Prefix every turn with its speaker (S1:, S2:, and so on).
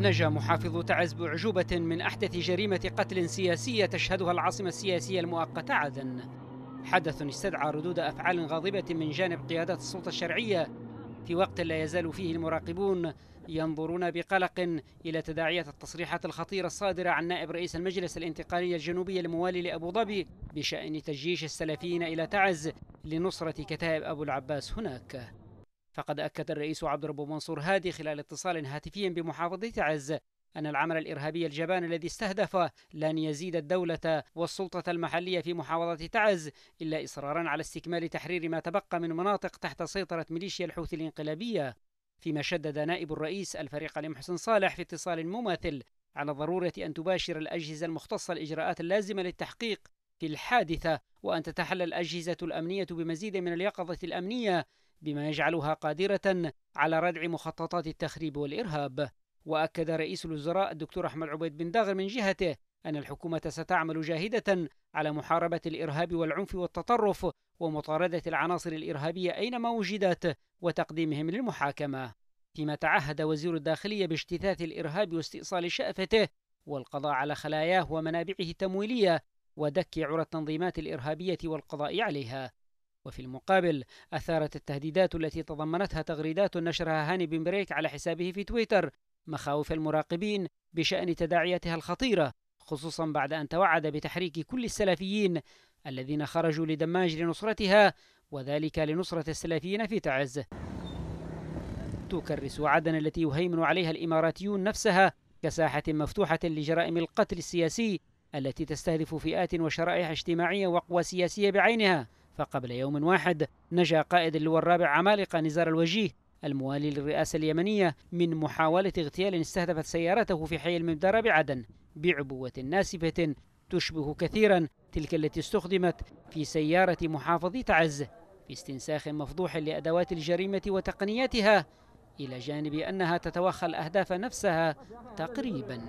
S1: نجا محافظ تعز باعجوبة من أحدث جريمة قتل سياسية تشهدها العاصمة السياسية المؤقتة عدن حدث استدعى ردود أفعال غاضبة من جانب قيادات السلطة الشرعية في وقت لا يزال فيه المراقبون ينظرون بقلق إلى تداعيات التصريحات الخطيرة الصادرة عن نائب رئيس المجلس الانتقالي الجنوبي الموالي لأبو ظبي بشأن تجيش السلفيين إلى تعز لنصرة كتائب أبو العباس هناك فقد أكد الرئيس عبد الرب منصور هادي خلال اتصال هاتفي بمحافظة عز أن العمل الإرهابي الجبان الذي استهدفه لن يزيد الدولة والسلطة المحلية في محافظة تعز إلا إصرارا على استكمال تحرير ما تبقى من مناطق تحت سيطرة ميليشيا الحوثي الانقلابية فيما شدد نائب الرئيس الفريق لمحسن صالح في اتصال مماثل على ضرورة أن تباشر الأجهزة المختصة الإجراءات اللازمة للتحقيق في الحادثة وأن تتحلى الأجهزة الأمنية بمزيد من اليقظة الأمنية بما يجعلها قادرة على ردع مخططات التخريب والإرهاب وأكد رئيس الوزراء الدكتور أحمد عبيد بن داغر من جهته أن الحكومة ستعمل جاهدة على محاربة الإرهاب والعنف والتطرف ومطاردة العناصر الإرهابية أينما وجدت وتقديمهم للمحاكمة فيما تعهد وزير الداخلية باجتثاث الإرهاب واستئصال شأفته والقضاء على خلاياه ومنابعه التمويلية ودك عرى التنظيمات الإرهابية والقضاء عليها وفي المقابل أثارت التهديدات التي تضمنتها تغريدات نشرها هاني بن بريك على حسابه في تويتر مخاوف المراقبين بشأن تداعياتها الخطيرة خصوصا بعد أن توعد بتحريك كل السلفيين الذين خرجوا لدماج لنصرتها وذلك لنصرة السلفيين في تعز تكرس عدن التي يهيمن عليها الإماراتيون نفسها كساحة مفتوحة لجرائم القتل السياسي التي تستهدف فئات وشرائح اجتماعية وقوى سياسية بعينها فقبل يوم واحد نجا قائد اللواء الرابع عمالقة نزار الوجيه الموالي للرئاسة اليمنية من محاولة اغتيال استهدفت سيارته في حي الممدره بعدن بعبوة ناسفة تشبه كثيرا تلك التي استخدمت في سيارة محافظي تعز في استنساخ مفضوح لأدوات الجريمة وتقنياتها إلى جانب أنها تتوخى الأهداف نفسها تقريباً